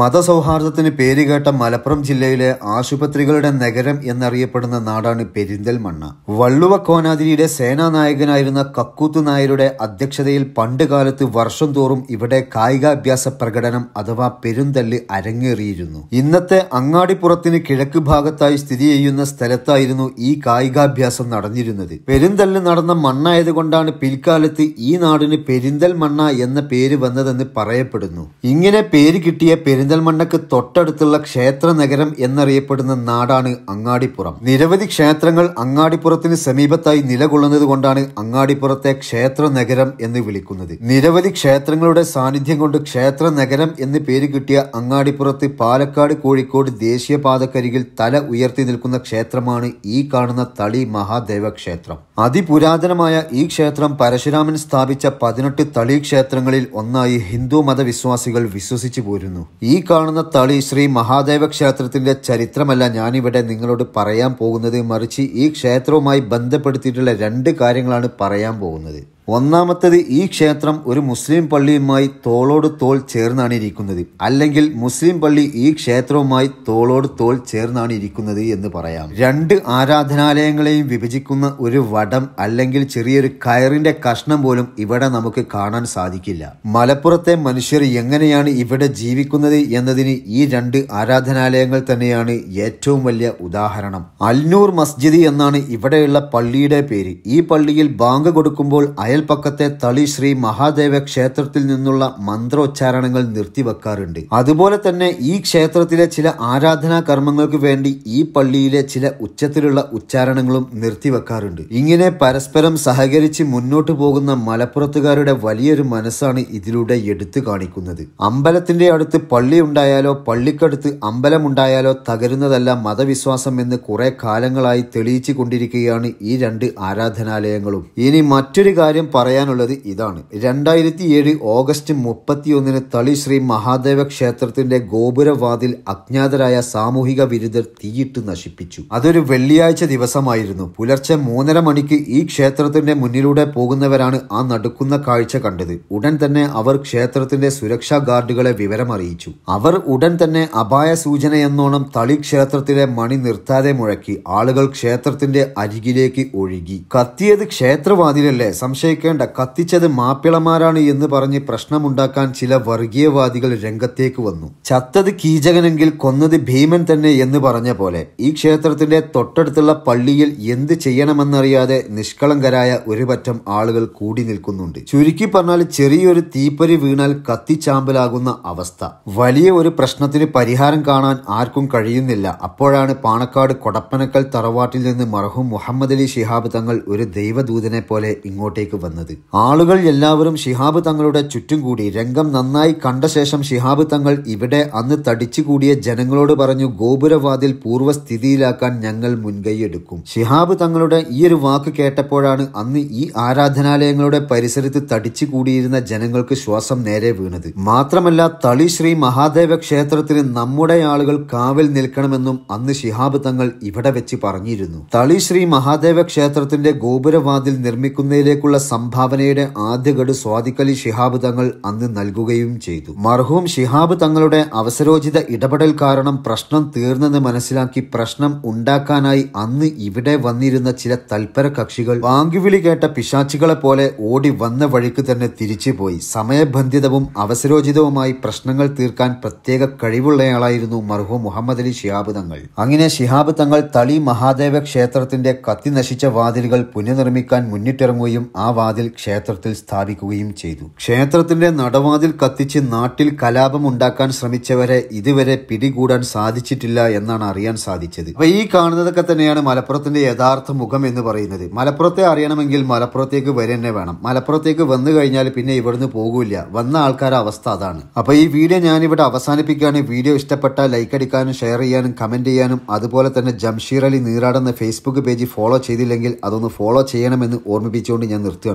മതസൗഹാർദ്ദത്തിന് പേരുകേട്ട മലപ്പുറം ജില്ലയിലെ ആശുപത്രികളുടെ നഗരം എന്നറിയപ്പെടുന്ന നാടാണ് പെരിന്തൽമണ്ണ വള്ളുവ കോനാതിരിയുടെ സേനാ കക്കൂത്ത് നായരുടെ അധ്യക്ഷതയിൽ പണ്ട് കാലത്ത് വർഷം തോറും ഇവിടെ കായികാഭ്യാസ പ്രകടനം അഥവാ പെരുന്തല്ല് അരങ്ങേറിയിരുന്നു ഇന്നത്തെ അങ്ങാടിപ്പുറത്തിന് കിഴക്ക് ഭാഗത്തായി സ്ഥിതി ചെയ്യുന്ന സ്ഥലത്തായിരുന്നു ഈ കായികാഭ്യാസം നടന്നിരുന്നത് പെരുന്തല്ല് നടന്ന മണ്ണായതുകൊണ്ടാണ് പിൽക്കാലത്ത് ഈ നാടിന് പെരിന്തൽമണ്ണ എന്ന പേര് വന്നതെന്ന് പറയപ്പെടുന്നു ഇങ്ങനെ പേര് കിട്ടിയ പെരു പെരിന്തൽമണ്ണക്ക് തൊട്ടടുത്തുള്ള ക്ഷേത്ര നഗരം എന്നറിയപ്പെടുന്ന നാടാണ് അങ്ങാടിപ്പുറം നിരവധി ക്ഷേത്രങ്ങൾ അങ്ങാടിപ്പുറത്തിന് സമീപത്തായി നിലകൊള്ളുന്നത് കൊണ്ടാണ് അങ്ങാടിപ്പുറത്തെ ക്ഷേത്ര നഗരം എന്ന് വിളിക്കുന്നത് നിരവധി ക്ഷേത്രങ്ങളുടെ സാന്നിധ്യം കൊണ്ട് ക്ഷേത്ര നഗരം എന്ന് പേര് കിട്ടിയ അങ്ങാടിപ്പുറത്ത് പാലക്കാട് കോഴിക്കോട് ദേശീയപാതക്കരികിൽ തല ഉയർത്തി നിൽക്കുന്ന ക്ഷേത്രമാണ് ഈ കാണുന്ന തളി മഹാദേവ ക്ഷേത്രം അതിപുരാതനമായ ഈ ക്ഷേത്രം പരശുരാമൻ സ്ഥാപിച്ച പതിനെട്ട് തളി ക്ഷേത്രങ്ങളിൽ ഒന്നായി ഹിന്ദു മതവിശ്വാസികൾ വിശ്വസിച്ചു പോരുന്നു ഈ ഈ കാണുന്ന തളി ശ്രീ മഹാദേവ ക്ഷേത്രത്തിൻ്റെ ചരിത്രമല്ല ഞാനിവിടെ നിങ്ങളോട് പറയാൻ പോകുന്നത് മറിച്ച് ഈ ക്ഷേത്രവുമായി ബന്ധപ്പെടുത്തിയിട്ടുള്ള രണ്ട് കാര്യങ്ങളാണ് പറയാൻ പോകുന്നത് ഒന്നാമത്തത് ഈ ക്ഷേത്രം ഒരു മുസ്ലിം പള്ളിയുമായി തോളോട് തോൾ ചേർന്നാണ് ഇരിക്കുന്നത് അല്ലെങ്കിൽ മുസ്ലിം പള്ളി ഈ ക്ഷേത്രവുമായി തോളോട് തോൾ ചേർന്നാണ് ഇരിക്കുന്നത് എന്ന് പറയാം രണ്ട് ആരാധനാലയങ്ങളെയും വിഭജിക്കുന്ന ഒരു വടം അല്ലെങ്കിൽ ചെറിയൊരു കയറിന്റെ കഷ്ണം പോലും ഇവിടെ നമുക്ക് കാണാൻ സാധിക്കില്ല മലപ്പുറത്തെ മനുഷ്യർ എങ്ങനെയാണ് ഇവിടെ ജീവിക്കുന്നത് എന്നതിന് ഈ രണ്ട് ആരാധനാലയങ്ങൾ തന്നെയാണ് ഏറ്റവും വലിയ ഉദാഹരണം അൽനൂർ മസ്ജിദ് എന്നാണ് ഇവിടെയുള്ള പള്ളിയുടെ പേര് ഈ പള്ളിയിൽ ബാങ്ക് കൊടുക്കുമ്പോൾ അയ അയൽപ്പക്കത്തെ തളി ശ്രീ മഹാദേവ ക്ഷേത്രത്തിൽ നിന്നുള്ള മന്ത്രോച്ചാരണങ്ങൾ നിർത്തിവെക്കാറുണ്ട് അതുപോലെ തന്നെ ഈ ക്ഷേത്രത്തിലെ ചില ആരാധനാ കർമ്മങ്ങൾക്ക് വേണ്ടി ഈ പള്ളിയിലെ ചില ഉച്ചത്തിലുള്ള ഉച്ചാരണങ്ങളും നിർത്തിവെക്കാറുണ്ട് ഇങ്ങനെ പരസ്പരം സഹകരിച്ച് മുന്നോട്ടു പോകുന്ന മലപ്പുറത്തുകാരുടെ വലിയൊരു മനസ്സാണ് ഇതിലൂടെ എടുത്തു കാണിക്കുന്നത് അമ്പലത്തിന്റെ അടുത്ത് പള്ളി ഉണ്ടായാലോ പള്ളിക്കടുത്ത് അമ്പലമുണ്ടായാലോ തകരുന്നതല്ല മതവിശ്വാസം എന്ന് കുറെ കാലങ്ങളായി തെളിയിച്ചു കൊണ്ടിരിക്കുകയാണ് ഈ രണ്ട് ആരാധനാലയങ്ങളും ഇനി മറ്റൊരു കാര്യം കാര്യം പറയാനുള്ളത് ഇതാണ് രണ്ടായിരത്തി ഏഴ് ഓഗസ്റ്റ് മുപ്പത്തിയൊന്നിന് തളി ശ്രീ മഹാദേവ ക്ഷേത്രത്തിന്റെ ഗോപുരവാതിൽ അജ്ഞാതരായ സാമൂഹിക വിരുദ്ധർ തീയിട്ട് നശിപ്പിച്ചു അതൊരു വെള്ളിയാഴ്ച ദിവസമായിരുന്നു പുലർച്ചെ മൂന്നര മണിക്ക് ഈ ക്ഷേത്രത്തിന്റെ മുന്നിലൂടെ പോകുന്നവരാണ് ആ നടുക്കുന്ന കാഴ്ച കണ്ടത് ഉടൻ തന്നെ അവർ ക്ഷേത്രത്തിന്റെ സുരക്ഷാ ഗാർഡുകളെ വിവരമറിയിച്ചു അവർ ഉടൻ തന്നെ അപായ എന്നോണം തളി ക്ഷേത്രത്തിലെ മണി നിർത്താതെ മുഴക്കി ആളുകൾ ക്ഷേത്രത്തിന്റെ അരികിലേക്ക് ഒഴുകി കത്തിയത് ക്ഷേത്രവാതിലല്ലേ സംശയ സംശയിക്കേണ്ട കത്തിച്ചത് മാപ്പിളമാരാണ് എന്ന് പറഞ്ഞ് പ്രശ്നമുണ്ടാക്കാൻ ചില വർഗീയവാദികൾ രംഗത്തേക്ക് വന്നു ചത്തത് കീചകനെങ്കിൽ കൊന്നത് ഭീമൻ തന്നെ എന്ന് പറഞ്ഞ പോലെ ഈ ക്ഷേത്രത്തിന്റെ തൊട്ടടുത്തുള്ള പള്ളിയിൽ എന്ത് ചെയ്യണമെന്നറിയാതെ നിഷ്കളങ്കരായ ഒരുപറ്റം ആളുകൾ കൂടി നിൽക്കുന്നുണ്ട് ചുരുക്കി പറഞ്ഞാൽ ചെറിയൊരു തീപ്പരി വീണാൽ കത്തിച്ചാമ്പലാകുന്ന അവസ്ഥ വലിയ ഒരു പ്രശ്നത്തിന് പരിഹാരം കാണാൻ ആർക്കും കഴിയുന്നില്ല അപ്പോഴാണ് പാണക്കാട് കൊടപ്പനക്കൽ തറവാട്ടിൽ നിന്ന് മർഹൂം മുഹമ്മദ് അലി ശിഹാബ് തങ്ങൾ ഒരു ദൈവദൂതനെ പോലെ ഇങ്ങോട്ടേക്ക് വന്നത് ആളുകൾ എല്ലാവരും ഷിഹാബ് തങ്ങളുടെ ചുറ്റും കൂടി രംഗം നന്നായി കണ്ട ശേഷം ഷിഹാബ് തങ്ങൾ ഇവിടെ അന്ന് തടിച്ചുകൂടിയ ജനങ്ങളോട് പറഞ്ഞു ഗോപുരവാതിൽ പൂർവ്വസ്ഥിതിയിലാക്കാൻ ഞങ്ങൾ മുൻകൈയെടുക്കും ഷിഹാബ് തങ്ങളുടെ ഈ ഒരു വാക്ക് കേട്ടപ്പോഴാണ് അന്ന് ഈ ആരാധനാലയങ്ങളുടെ പരിസരത്ത് തടിച്ചുകൂടിയിരുന്ന ജനങ്ങൾക്ക് ശ്വാസം നേരെ വീണത് മാത്രമല്ല തളി ശ്രീ മഹാദേവ ക്ഷേത്രത്തിന് നമ്മുടെ ആളുകൾ കാവൽ നിൽക്കണമെന്നും അന്ന് ഷിഹാബ് തങ്ങൾ ഇവിടെ വെച്ച് പറഞ്ഞിരുന്നു തളി ശ്രീ മഹാദേവ ക്ഷേത്രത്തിന്റെ ഗോപുരവാതിൽ നിർമ്മിക്കുന്നതിലേക്കുള്ള സംഭാവനയുടെ ആദ്യഗഡു സ്വാദിഖലി ഷിഹാബ് തങ്ങൾ അന്ന് നൽകുകയും ചെയ്തു മർഹൂം ഷിഹാബ് തങ്ങളുടെ അവസരോചിത ഇടപെടൽ കാരണം പ്രശ്നം തീർന്നെന്ന് മനസ്സിലാക്കി പ്രശ്നം ഉണ്ടാക്കാനായി അന്ന് ഇവിടെ വന്നിരുന്ന ചില തൽപര കക്ഷികൾ വാങ്കുവിളി കേട്ട പിശാച്ചികളെ പോലെ ഓടി വന്ന വഴിക്ക് തന്നെ തിരിച്ചുപോയി സമയബന്ധിതവും അവസരോചിതവുമായി പ്രശ്നങ്ങൾ തീർക്കാൻ പ്രത്യേക കഴിവുള്ളയാളായിരുന്നു മർഹൂം മുഹമ്മദ് അലി ഷിഹാബ് തങ്ങൾ അങ്ങനെ ഷിഹാബ് തങ്ങൾ തളി മഹാദേവ ക്ഷേത്രത്തിന്റെ കത്തി നശിച്ച വാതിലുകൾ പുനർനിർമ്മിക്കാൻ മുന്നിട്ടിറങ്ങുകയും ആ നടവാതിൽ ക്ഷേത്രത്തിൽ സ്ഥാപിക്കുകയും ചെയ്തു ക്ഷേത്രത്തിന്റെ നടവാതിൽ കത്തിച്ച് നാട്ടിൽ കലാപമുണ്ടാക്കാൻ ശ്രമിച്ചവരെ ഇതുവരെ പിടികൂടാൻ സാധിച്ചിട്ടില്ല എന്നാണ് അറിയാൻ സാധിച്ചത് അപ്പൊ ഈ കാണുന്നതൊക്കെ തന്നെയാണ് മലപ്പുറത്തിന്റെ യഥാർത്ഥ മുഖം എന്ന് പറയുന്നത് മലപ്പുറത്തെ അറിയണമെങ്കിൽ മലപ്പുറത്തേക്ക് വരന്നെ വേണം മലപ്പുറത്തേക്ക് വന്നു കഴിഞ്ഞാൽ പിന്നെ ഇവിടുന്ന് പോകൂല വന്ന ആൾക്കാരുടെ അവസ്ഥ അതാണ് അപ്പൊ ഈ വീഡിയോ ഞാനിവിടെ അവസാനിപ്പിക്കുകയാണ് വീഡിയോ ഇഷ്ടപ്പെട്ട ലൈക്ക് അടിക്കാനും ഷെയർ ചെയ്യാനും കമന്റ് ചെയ്യാനും അതുപോലെ തന്നെ ജംഷീർ അലി നീറാടെന്ന ഫേസ്ബുക്ക് പേജ് ഫോളോ ചെയ്തില്ലെങ്കിൽ അതൊന്ന് ഫോളോ ചെയ്യണമെന്ന് ഓർമ്മിപ്പിച്ചുകൊണ്ട് ഞാൻ നിർത്തുകയാണ്